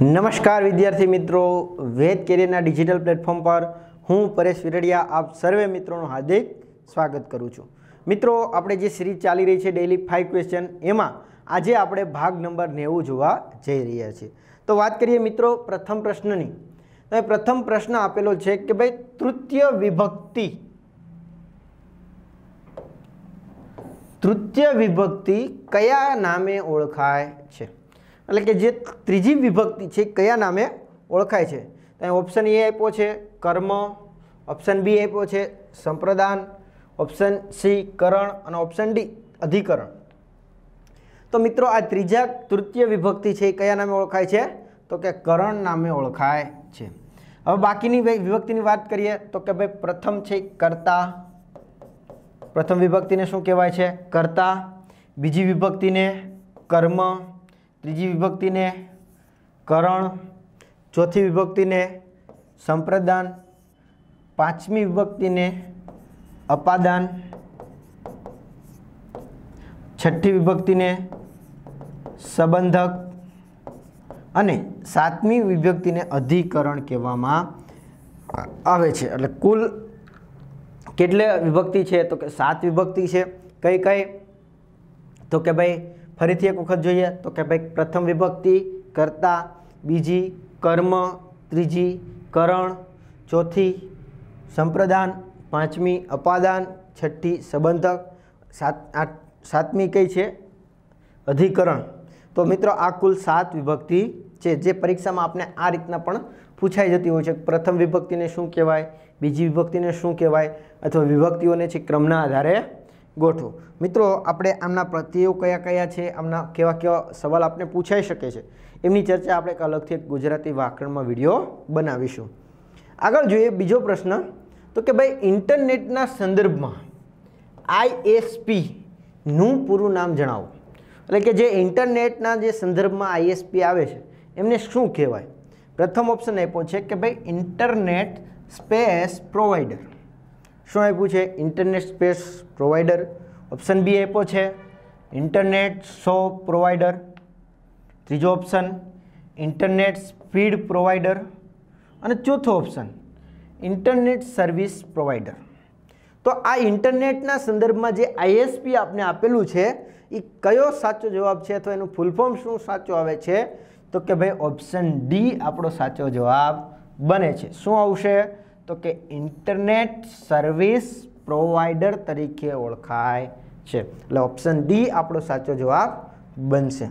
નમસ્કાર વિદ્યાર્થી મિત્રો વેદ કેરિયરના ડિજિટલ પ્લેટફોર્મ પર હું પરેશ વિરડિયા આપ સર્વે મિત્રોનું હાર્દિક સ્વાગત કરું છું મિત્રો આપણે જે સિરીઝ ચાલી રહી છે ડેલી ફાઇવ ક્વેશ્ચન એમાં આજે આપણે ભાગ નંબર નેવું જોવા જઈ રહ્યા છીએ તો વાત કરીએ મિત્રો પ્રથમ પ્રશ્નની તો પ્રથમ પ્રશ્ન આપેલો છે કે ભાઈ તૃતીય વિભક્તિ તૃતીય વિભક્તિ કયા નામે ઓળખાય છે એટલે કે જે ત્રીજી વિભક્તિ છે કયા નામે ઓળખાય છે ત્યાં ઓપ્શન એ આપ્યો છે કર્મ ઓપ્શન બી આપ્યો છે સંપ્રદાન ઓપ્શન સી કરણ અને ઓપ્શન ડી અધિકરણ તો મિત્રો આ ત્રીજા તૃતીય વિભક્તિ છે એ કયા નામે ઓળખાય છે તો કે કરણ નામે ઓળખાય છે હવે બાકીની વિભક્તિની વાત કરીએ તો કે ભાઈ પ્રથમ છે કરતા પ્રથમ વિભક્તિને શું કહેવાય છે કર્તા બીજી વિભક્તિને કર્મ ત્રીજી વિભક્તિને કરણ ચોથી વિભક્તિને સંપ્રદાન પાંચમી વિભક્તિને અપાદાન છઠ્ઠી વિભક્તિને સંબંધક અને સાતમી વિભક્તિને અધિકરણ કહેવામાં આવે છે એટલે કુલ કેટલે વિભક્તિ છે તો કે સાત વિભક્તિ છે કઈ કઈ તો કે ભાઈ ફરીથી એક વખત જોઈએ તો કે ભાઈ પ્રથમ વિભક્તિ કરતા બીજી કર્મ ત્રીજી કરણ ચોથી સંપ્રદાન પાંચમી અપાદાન છઠ્ઠી સંબંધક સાત આઠ સાતમી કઈ છે અધિકરણ તો મિત્રો આ કુલ સાત વિભક્તિ છે જે પરીક્ષામાં આપણે આ રીતના પણ પૂછાઈ જતી હોય છે પ્રથમ વિભક્તિને શું કહેવાય બીજી વિભક્તિને શું કહેવાય અથવા વિભક્તિઓને છે ક્રમના આધારે ગોઠવો મિત્રો આપણે આમના પ્રત્યયો કયા કયા છે આમના કેવા કેવા સવાલ આપણે પૂછાઈ શકે છે એમની ચર્ચા આપણે એક અલગથી એક ગુજરાતી વ્યાકરણમાં વિડીયો બનાવીશું આગળ જોઈએ બીજો પ્રશ્ન તો કે ભાઈ ઇન્ટરનેટના સંદર્ભમાં આઈએસપીનું પૂરું નામ જણાવો એટલે કે જે ઇન્ટરનેટના જે સંદર્ભમાં આઈએસપી આવે છે એમને શું કહેવાય પ્રથમ ઓપ્શન આપ્યો છે કે ભાઈ ઇન્ટરનેટ સ્પેસ પ્રોવાઈડર શું આપ્યું છે internet space provider option B એપો છે ઇન્ટરનેટ શો પ્રોવાઈડર ત્રીજો ઓપ્શન ઇન્ટરનેટ સ્પીડ પ્રોવાઈડર અને ચોથો ઓપ્શન ઇન્ટરનેટ સર્વિસ પ્રોવાઈડર તો આ ઇન્ટરનેટના સંદર્ભમાં જે આઈએસપી આપને આપેલું છે એ કયો સાચો જવાબ છે અથવા એનું ફૂલ ફોર્મ શું સાચો આવે છે તો કે ભાઈ ઓપ્શન ડી આપણો સાચો જવાબ બને છે શું આવશે તો કે ઇન્ટરનેટ સર્વિસ પ્રોવાઈડર તરીકે ઓળખાય છે એટલે ઓપ્શન ડી આપણો સાચો જવાબ બનશે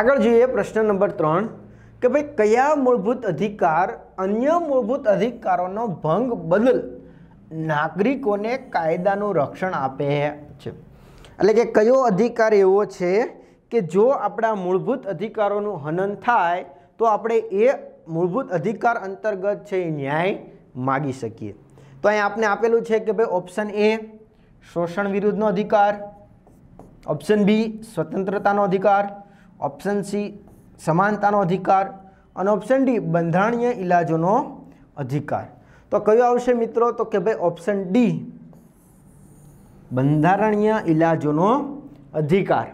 આગળ જોઈએ પ્રશ્ન નંબર ત્રણ કે ભાઈ કયા મૂળભૂત અધિકાર અન્ય મૂળભૂત અધિકારોનો ભંગ બદલ નાગરિકોને કાયદાનું રક્ષણ આપે છે એટલે કે કયો અધિકાર એવો છે કે જો આપણા મૂળભૂત અધિકારોનું હનન થાય તો આપણે એ મૂળભૂત અધિકાર અંતર્ગત છે એ ન્યાય માગી શકીએ તો અહીં આપને આપેલું છે કે ભાઈ ઓપ્શન એ શોષણ વિરુદ્ધનો અધિકાર ઓપ્શન બી સ્વતંત્રતાનો અધિકાર ઓપ્શન સી સમાનતાનો અધિકાર અને ઓપ્શન ડી બંધારણીય ઇલાજોનો અધિકાર તો કયો આવશે મિત્રો તો કે ભાઈ ઓપ્શન ડી બંધારણીય ઇલાજોનો અધિકાર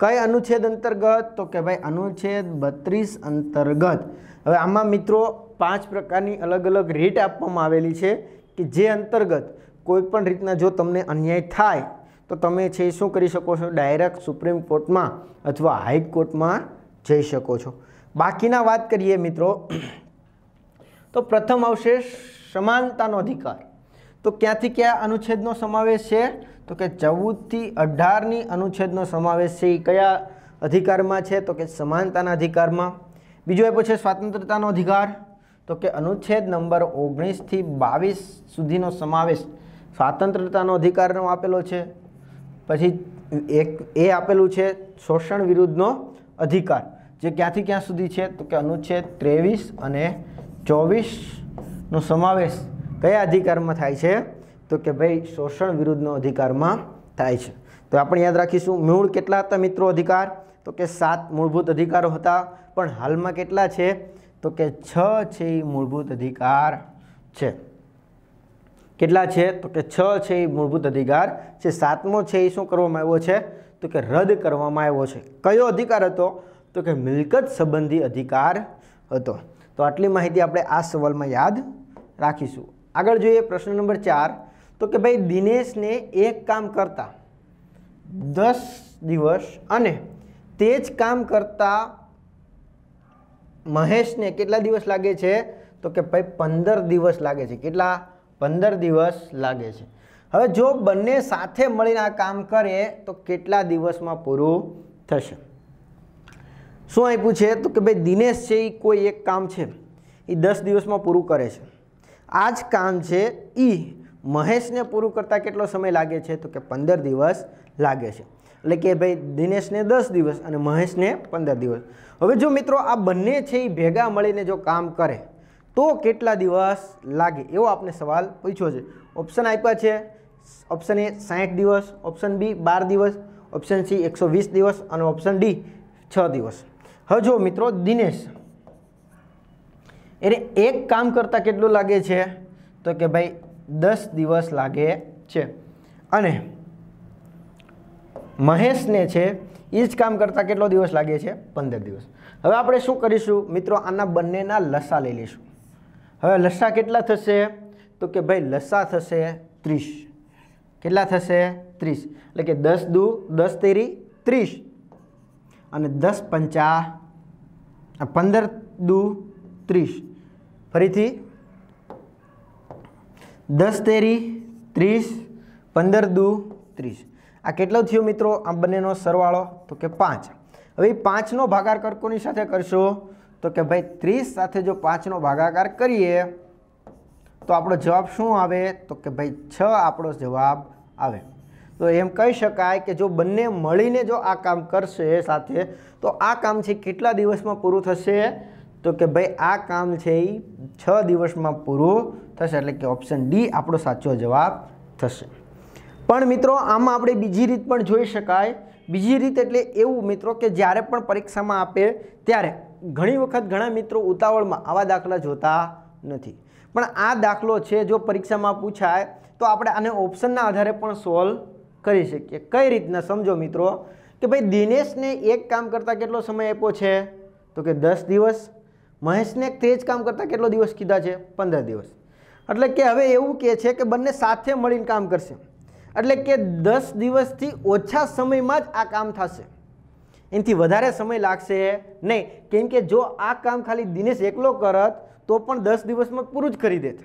કઈ અનુચ્છેદ અંતર્ગત તો કે ભાઈ અનુચ્છેદ બત્રીસ અંતર્ગત હવે આમાં મિત્રો પાંચ પ્રકારની અલગ અલગ રીટ આપવામાં આવેલી છે કે જે અંતર્ગત કોઈપણ રીતના જો તમને અન્યાય થાય તો તમે છે શું કરી શકો છો ડાયરેક્ટ સુપ્રીમ કોર્ટમાં અથવા હાઈકોર્ટમાં જઈ શકો છો બાકીના વાત કરીએ મિત્રો તો પ્રથમ અવશેષ સમાનતાનો અધિકાર તો ક્યાંથી ક્યાં અનુચ્છેદનો સમાવેશ છે તો કે ચૌદથી અઢારની અનુચ્છેદનો સમાવેશ છે એ કયા અધિકારમાં છે તો કે સમાનતાના અધિકારમાં બીજો આપ્યો છે સ્વાતંત્રતાનો અધિકાર તો કે અનુચ્છેદ નંબર ઓગણીસથી બાવીસ સુધીનો સમાવેશ સ્વાતંત્રતાનો અધિકારનો આપેલો છે પછી એક એ આપેલું છે શોષણ વિરુદ્ધનો અધિકાર જે ક્યાંથી ક્યાં સુધી છે તો કે અનુચ્છેદ ત્રેવીસ અને ચોવીસનો સમાવેશ કયા અધિકારમાં થાય છે તો કે ભાઈ શોષણ વિરુદ્ધનો અધિકારમાં થાય છે તો આપણે યાદ રાખીશું મૂળ કેટલા હતા મિત્રો અધિકાર તો કે સાત મૂળભૂત અધિકારો હતા પણ હાલમાં કેટલા છે તો કે છ છે એ મૂળભૂત અધિકાર છે કેટલા છે તો કે છ છે એ મૂળભૂત અધિકાર છે સાતમો છે એ શું કરવામાં આવ્યો છે તો કે રદ કરવામાં આવ્યો છે કયો અધિકાર હતો તો કે મિલકત સંબંધી અધિકાર હતો તો આટલી માહિતી આપણે આ સવાલમાં યાદ રાખીશું આગળ જોઈએ પ્રશ્ન નંબર ચાર તો કે ભાઈ દિનેશને એક કામ કરતાં દસ દિવસ અને તે જ કામ કરતા મહેશને કેટલા દિવસ લાગે છે તો કે ભાઈ પંદર દિવસ લાગે છે કેટલા પંદર દિવસ લાગે છે હવે જો બંને સાથે મળીને આ કામ કરે તો કેટલા દિવસમાં પૂરું થશે શું આપ્યું છે તો કે ભાઈ દિનેશ છે એ કોઈ એક કામ છે એ દસ દિવસમાં પૂરું કરે છે આ જ કામ છે એ મહેશને પૂરું કરતાં કેટલો સમય લાગે છે તો કે પંદર દિવસ લાગે છે એટલે કે ભાઈ દિનેશને દસ દિવસ અને મહેશને પંદર દિવસ હવે જો મિત્રો આ બંને છે એ ભેગા મળીને જો કામ કરે તો કેટલા દિવસ લાગે એવો આપણે સવાલ પૂછ્યો છે ઓપ્શન આપ્યા છે ઓપ્શન એ સાઠ દિવસ ઓપ્શન બી બાર દિવસ ઓપ્શન સી એકસો વીસ દિવસ અને ઓપ્શન ડી છ દિવસ હવે જો મિત્રો દિનેશ એને એક કામ કરતાં કેટલું લાગે છે તો કે ભાઈ દસ દિવસ લાગે છે અને મહેશને છે એ જ કામ કરતાં કેટલો દિવસ લાગે છે પંદર દિવસ હવે આપણે શું કરીશું મિત્રો આના બંનેના લસા લઈ લઈશું હવે લસા કેટલા થશે તો કે ભાઈ લસા થશે ત્રીસ કેટલા થશે ત્રીસ એટલે કે દસ દુ દસ તેરી ત્રીસ અને દસ પંચા પંદર દુ ત્રીસ ફરીથી દસ તેરી ત્રીસ પંદર દુ ત્રીસ આ કેટલો થયો મિત્રો આ બંનેનો સરવાળો તો કે પાંચ હવે પાંચનો ભાગાકાર કોની સાથે કરશો તો કે ભાઈ ત્રીસ સાથે જો પાંચનો ભાગાકાર કરીએ તો આપણો જવાબ શું આવે તો કે ભાઈ છ આપણો જવાબ આવે તો એમ કહી શકાય કે જો બંને મળીને જો આ કામ કરશે સાથે તો આ કામ છે કેટલા દિવસમાં પૂરું થશે તો કે ભાઈ આ કામ છે એ છ દિવસમાં પૂરું થશે એટલે કે ઓપ્શન ડી આપણો સાચો જવાબ થશે પણ મિત્રો આમાં આપણે બીજી રીત પણ જોઈ શકાય બીજી રીત એટલે એવું મિત્રો કે જ્યારે પણ પરીક્ષામાં આપે ત્યારે ઘણી વખત ઘણા મિત્રો ઉતાવળમાં આવા દાખલા જોતા નથી પણ આ દાખલો છે જો પરીક્ષામાં પૂછાય તો આપણે આને ઓપ્શનના આધારે પણ સોલ્વ કરી શકીએ કઈ રીતના સમજો મિત્રો કે ભાઈ દિનેશને એક કામ કરતાં કેટલો સમય આપ્યો છે તો કે દસ દિવસ મહેશને તે જ કામ કરતાં કેટલો દિવસ કીધા છે પંદર દિવસ એટલે કે હવે એવું કહે છે કે બંને સાથે મળીને કામ કરશે એટલે કે દસ દિવસથી ઓછા સમયમાં જ આ કામ થશે એનાથી વધારે સમય લાગશે નહીં કેમ કે જો આ કામ ખાલી દિનેશ એકલો કરત તો પણ દસ દિવસમાં પૂરું જ કરી દેત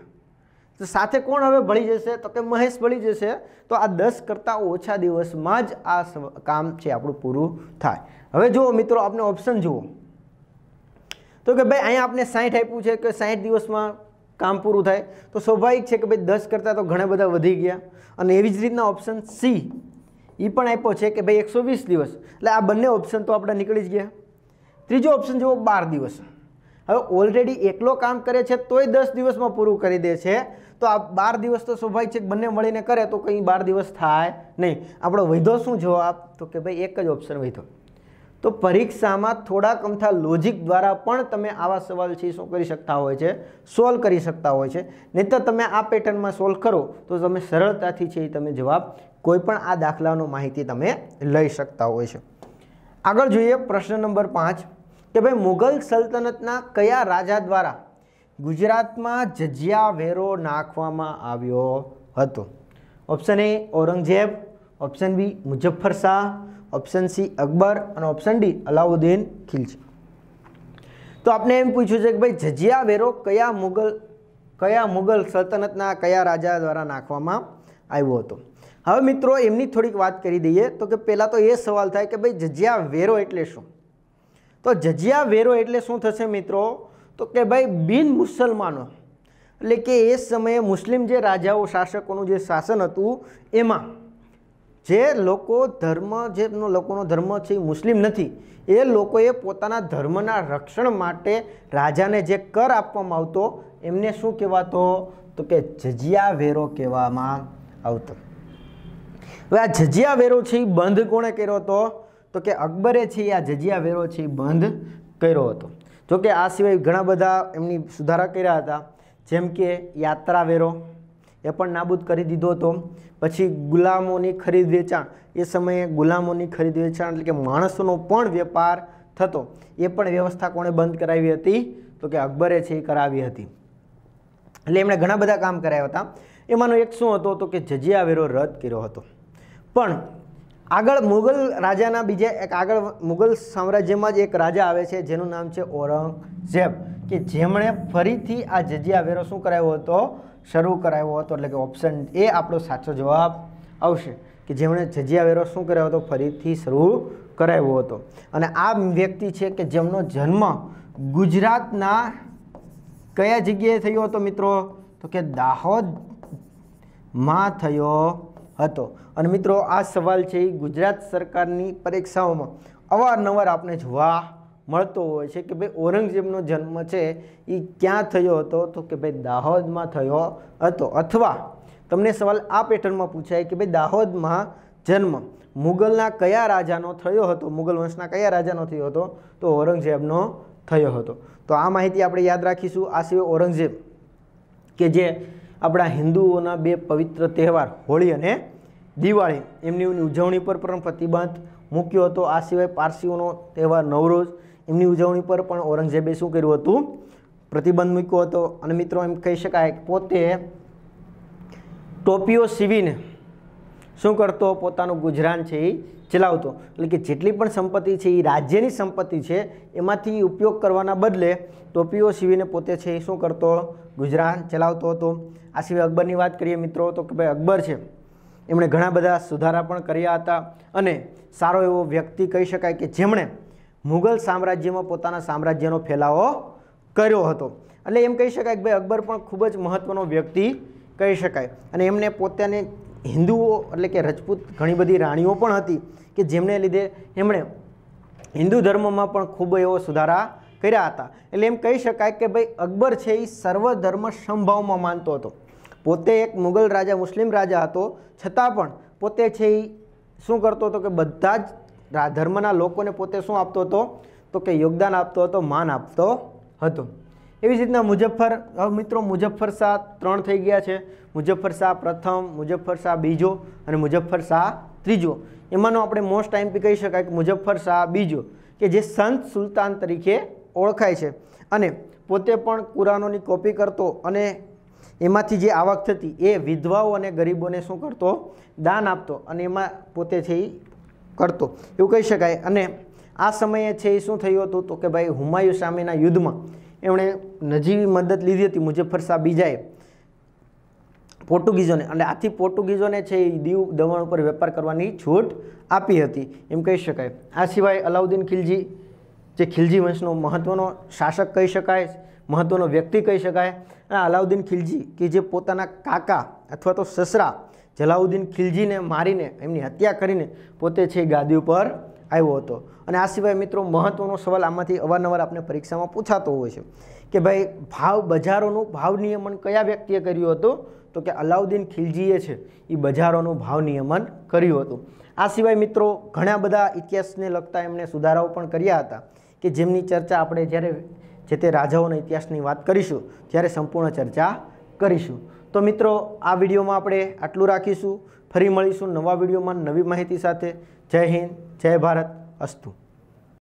તો સાથે કોણ હવે ભળી જશે તો કે મહેશ ભળી જશે તો આ દસ કરતાં ઓછા દિવસમાં જ આ કામ છે આપણું પૂરું થાય હવે જુઓ મિત્રો આપણે ઓપ્શન જુઓ તો કે ભાઈ અહીંયા આપણે સાઠ આપ્યું છે કે સાઠ દિવસમાં કામ પૂરું થાય તો સ્વાભાવિક છે કે ભાઈ દસ કરતાં તો ઘણા બધા વધી ગયા અને એવી જ રીતના ઓપ્શન સી એ પણ આપ્યો છે કે ભાઈ એકસો વીસ દિવસ એટલે આ બંને ઓપ્શન તો આપણે નીકળી જ ગયા ત્રીજો ઓપ્શન જુઓ બાર દિવસ હવે ઓલરેડી એકલો કામ કરે છે તોય દસ દિવસમાં પૂરું કરી દે છે તો આ બાર દિવસ તો સ્વાભાવિક છે બંને મળીને કરે તો કંઈ બાર દિવસ થાય નહીં આપણો વૈધો શું જવાબ તો કે ભાઈ એક જ ઓપ્શન વૈધો તો પરીક્ષામાં થોડાક અમથા લોજિક દ્વારા પણ તમે આવા સવાલ છે શું કરી શકતા હોય છે સોલ્વ કરી શકતા હોય છે નહીં તો તમે આ પેટર્નમાં સોલ્વ કરો તો તમે સરળતાથી છે એ તમે જવાબ કોઈપણ આ દાખલાનો માહિતી તમે લઈ શકતા હોય છે આગળ જોઈએ પ્રશ્ન નંબર પાંચ કે ભાઈ મુઘલ સલ્તનતના કયા રાજા દ્વારા ગુજરાતમાં જજિયા વેરો નાખવામાં આવ્યો હતો option A Aurangzeb option B Muzaffar Shah option C Akbar અને ઓપ્શન ડી અલાઉદ્દીન ખિલજી તો આપણે એમ પૂછ્યું છે કે ભાઈ જજિયા વેરો કયા મુગલ કયા મુગલ સલ્તનતના કયા રાજા દ્વારા નાખવામાં આવ્યો હતો હવે મિત્રો એમની થોડીક વાત કરી દઈએ તો કે પહેલાં તો એ સવાલ થાય કે ભાઈ જજિયા વેરો એટલે શું તો જજિયા વેરો એટલે શું થશે મિત્રો તો કે ભાઈ બિન મુસલમાનો એટલે કે એ સમયે મુસ્લિમ જે રાજાઓ શાસકોનું જે શાસન હતું એમાં જે લોકો ધર્મ જે લોકોનો ધર્મ છે એ મુસ્લિમ નથી એ લોકોએ પોતાના ધર્મના રક્ષણ માટે રાજાને જે કર આપવામાં આવતો એમને શું કહેવાતો તો કે જજિયા વેરો કહેવામાં આવતો હવે આ જજિયા વેરો છે એ બંધ કોણે કર્યો હતો તો કે અકબરે છે આ જજિયા વેરો છે એ બંધ કર્યો હતો જોકે આ સિવાય ઘણા બધા એમની સુધારા કર્યા હતા જેમ કે યાત્રા વેરો એ પણ નાબૂદ કરી દીધો હતો પછી ગુલામોની ખરીદ વેચાણ એ સમયે ગુલામોની ખરીદ વેચાણ એટલે કે માણસોનો પણ વેપાર થતો એ પણ વ્યવસ્થા કોણે બંધ કરાવી હતી તો કે અકબરે છે એ કરાવી હતી એટલે એમણે ઘણા બધા કામ કરાયા હતા એમાંનો એક શું હતો તો કે જજિયા વેરો રદ કર્યો હતો પણ આગળ મુગલ રાજાના બીજા એક આગળ મુગલ સામ્રાજ્યમાં જ એક રાજા આવે છે જેનું નામ છે ઔરંગઝેબ કે જેમણે ફરીથી આ જજિયા વેરો શું કરાયો હતો શરૂ કરાવ્યો હતો એટલે કે ઓપ્શન એ આપણો સાચો જવાબ આવશે કે જેમણે જજિયા વેરો શું કર્યો હતો ફરીથી શરૂ કરાવ્યો હતો અને આ વ્યક્તિ છે કે જેમનો જન્મ ગુજરાતના કયા જગ્યાએ થયો હતો મિત્રો તો કે દાહોદમાં થયો હતો અને મિત્રો આ સવાલ છે ગુજરાત સરકારની પરીક્ષાઓમાં અવારનવાર આપણે જોવા મળતો હોય છે કે ભાઈ ઔરંગઝેબનો જન્મ છે એ ક્યાં થયો હતો તો કે ભાઈ દાહોદમાં થયો હતો અથવા તમને સવાલ આ પેટર્નમાં પૂછાય કે ભાઈ દાહોદમાં જન્મ મુગલના કયા રાજાનો થયો હતો મુગલ વંશના કયા રાજાનો થયો હતો તો ઔરંગઝેબનો થયો હતો તો આ માહિતી આપણે યાદ રાખીશું આ સિવાય ઔરંગઝેબ કે જે આપણા હિન્દુઓના બે પવિત્ર તહેવાર હોળી અને દિવાળી એમની ઉજવણી પર પણ પ્રતિબંધ મૂક્યો હતો આ સિવાય પારસીઓનો તહેવાર નવરોઝ એમની ઉજવણી પર પણ ઔરંગઝેબે શું કર્યું હતું પ્રતિબંધ મૂક્યો હતો અને મિત્રો એમ કહી શકાય પોતે ટોપીઓ સીવીને શું કરતો પોતાનું ગુજરાન છે એ ચલાવતો એટલે કે જેટલી પણ સંપત્તિ છે એ રાજ્યની સંપત્તિ છે એમાંથી ઉપયોગ કરવાના બદલે ટોપીઓ સીવીને પોતે છે એ શું કરતો ગુજરાન ચલાવતો હતો આ સિવાય અકબરની વાત કરીએ મિત્રો તો કે ભાઈ અકબર છે એમણે ઘણા બધા સુધારા પણ કર્યા હતા અને સારો એવો વ્યક્તિ કહી શકાય કે જેમણે મુગલ સામ્રાજ્યમાં પોતાના સામ્રાજ્યનો ફેલાવો કર્યો હતો એટલે એમ કહી શકાય કે ભાઈ અકબર પણ ખૂબ જ મહત્ત્વનો વ્યક્તિ કહી શકાય અને એમને પોતાને હિન્દુઓ એટલે કે રજપૂત ઘણી બધી રાણીઓ પણ હતી કે જેમને લીધે એમણે હિન્દુ ધર્મમાં પણ ખૂબ એવો સુધારા કર્યા હતા એટલે એમ કહી શકાય કે ભાઈ અકબર છે એ સર્વધર્મ સંભાવમાં માનતો હતો પોતે એક મુગલ રાજા મુસ્લિમ રાજા હતો છતાં પણ પોતે છે એ શું કરતો હતો કે બધા જ ધર્મના લોકોને પોતે શું આપતો હતો તો કે યોગદાન આપતો હતો માન આપતો હતો એવી જ રીતના મુજફ્ફર મિત્રો મુજફ્ફર શાહ ત્રણ થઈ ગયા છે મુજફ્ફર શાહ પ્રથમ મુજફ્ફર શાહ બીજો અને મુજફ્ફર શાહ ત્રીજો એમાંનો આપણે મોસ્ટ ટાઈમ ટાઈમથી કહી શકાય કે મુજફ્ફર શાહ બીજો કે જે સંત સુલતાન તરીકે ઓળખાય છે અને પોતે પણ કુરાનોની કોપી કરતો અને એમાંથી જે આવક થતી એ વિધવાઓ અને ગરીબોને શું કરતો દાન આપતો અને એમાં પોતે છે કરતો એવું કહી શકાય અને આ સમયે છે એ શું થયું હતું તો કે ભાઈ હુમાયુ સામેના યુદ્ધમાં એમણે નજીવી મદદ લીધી હતી મુજફ્ફર શાહ બીજાએ પોર્ટુગીઝોને અને આથી પોર્ટુગીઝોને છે એ દીવ દમણ ઉપર વેપાર કરવાની છૂટ આપી હતી એમ કહી શકાય આ સિવાય અલાઉદ્દીન ખિલજી જે ખિલજી વંશનો મહત્ત્વનો શાસક કહી શકાય મહત્ત્વનો વ્યક્તિ કહી શકાય અને અલાઉદ્દીન ખિલજી કે જે પોતાના કાકા અથવા તો સસરા જલાઉદ્દીન ખિલજીને મારીને એમની હત્યા કરીને પોતે છે ગાદી ઉપર આવ્યો હતો અને આ સિવાય મિત્રો મહત્ત્વનો સવાલ આમાંથી અવારનવાર આપણે પરીક્ષામાં પૂછાતો હોય છે કે ભાઈ ભાવ બજારોનું ભાવ નિયમન કયા વ્યક્તિએ કર્યું હતું તો કે અલાઉદ્દીન ખિલજીએ છે એ બજારોનું ભાવ નિયમન કર્યું હતું આ સિવાય મિત્રો ઘણા બધા ઇતિહાસને લગતા એમણે સુધારાઓ પણ કર્યા હતા કે જેમની ચર્ચા આપણે જ્યારે જે તે રાજાઓના ઇતિહાસની વાત કરીશું ત્યારે સંપૂર્ણ ચર્ચા કરીશું તો મિત્રો આ વિડીયોમાં આપણે આટલું રાખીશું ફરી મળીશું નવા વિડીયોમાં નવી માહિતી સાથે જય હિન્દ જય ભારત અસ્તુ